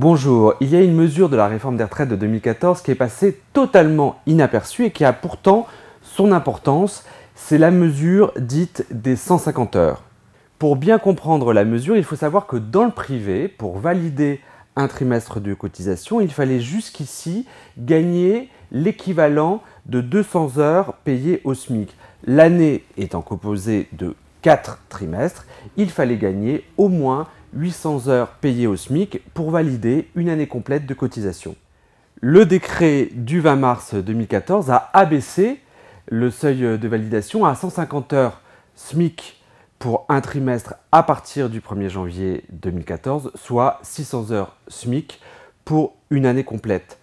Bonjour, il y a une mesure de la réforme des retraites de 2014 qui est passée totalement inaperçue et qui a pourtant son importance, c'est la mesure dite des 150 heures. Pour bien comprendre la mesure, il faut savoir que dans le privé, pour valider un trimestre de cotisation, il fallait jusqu'ici gagner l'équivalent de 200 heures payées au SMIC. L'année étant composée de 4 trimestres, il fallait gagner au moins 800 heures payées au SMIC pour valider une année complète de cotisation. Le décret du 20 mars 2014 a abaissé le seuil de validation à 150 heures SMIC pour un trimestre à partir du 1er janvier 2014, soit 600 heures SMIC pour une année complète.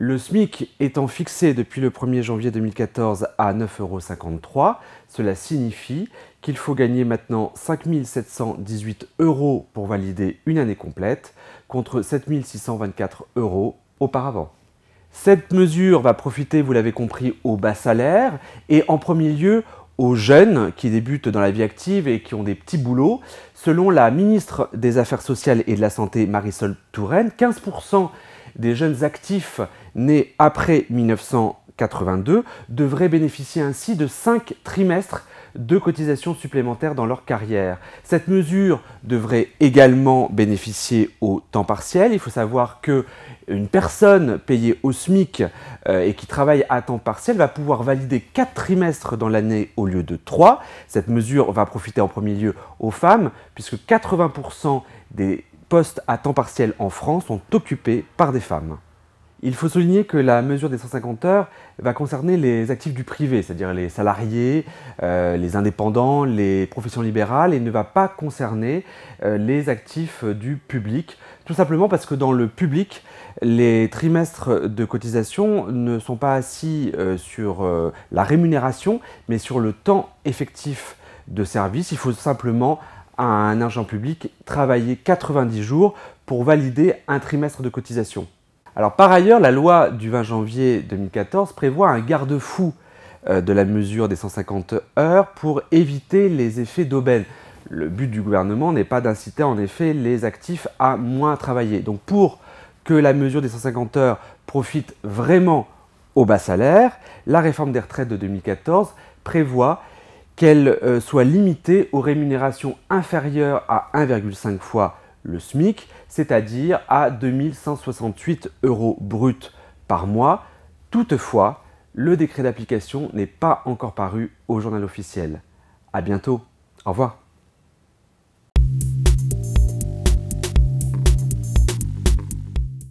Le SMIC étant fixé depuis le 1er janvier 2014 à 9,53 euros, cela signifie qu'il faut gagner maintenant 718 euros pour valider une année complète, contre 7624 euros auparavant. Cette mesure va profiter, vous l'avez compris, aux bas salaires et en premier lieu aux jeunes qui débutent dans la vie active et qui ont des petits boulots. Selon la ministre des Affaires sociales et de la Santé, Marisol Touraine, 15% des jeunes actifs nés après 1982 devraient bénéficier ainsi de 5 trimestres de cotisations supplémentaires dans leur carrière. Cette mesure devrait également bénéficier au temps partiel. Il faut savoir que une personne payée au SMIC euh, et qui travaille à temps partiel va pouvoir valider 4 trimestres dans l'année au lieu de 3. Cette mesure va profiter en premier lieu aux femmes puisque 80% des postes à temps partiel en France sont occupés par des femmes. Il faut souligner que la mesure des 150 heures va concerner les actifs du privé, c'est-à-dire les salariés, euh, les indépendants, les professions libérales, et ne va pas concerner euh, les actifs du public, tout simplement parce que dans le public, les trimestres de cotisation ne sont pas assis euh, sur la rémunération, mais sur le temps effectif de service. Il faut simplement un agent public travailler 90 jours pour valider un trimestre de cotisation. Alors par ailleurs, la loi du 20 janvier 2014 prévoit un garde-fou euh, de la mesure des 150 heures pour éviter les effets d'aubaine. Le but du gouvernement n'est pas d'inciter en effet les actifs à moins travailler. Donc pour que la mesure des 150 heures profite vraiment aux bas salaires, la réforme des retraites de 2014 prévoit qu'elle euh, soit limitée aux rémunérations inférieures à 1,5 fois le SMIC, c'est-à-dire à 2168 euros bruts par mois. Toutefois, le décret d'application n'est pas encore paru au journal officiel. A bientôt. Au revoir.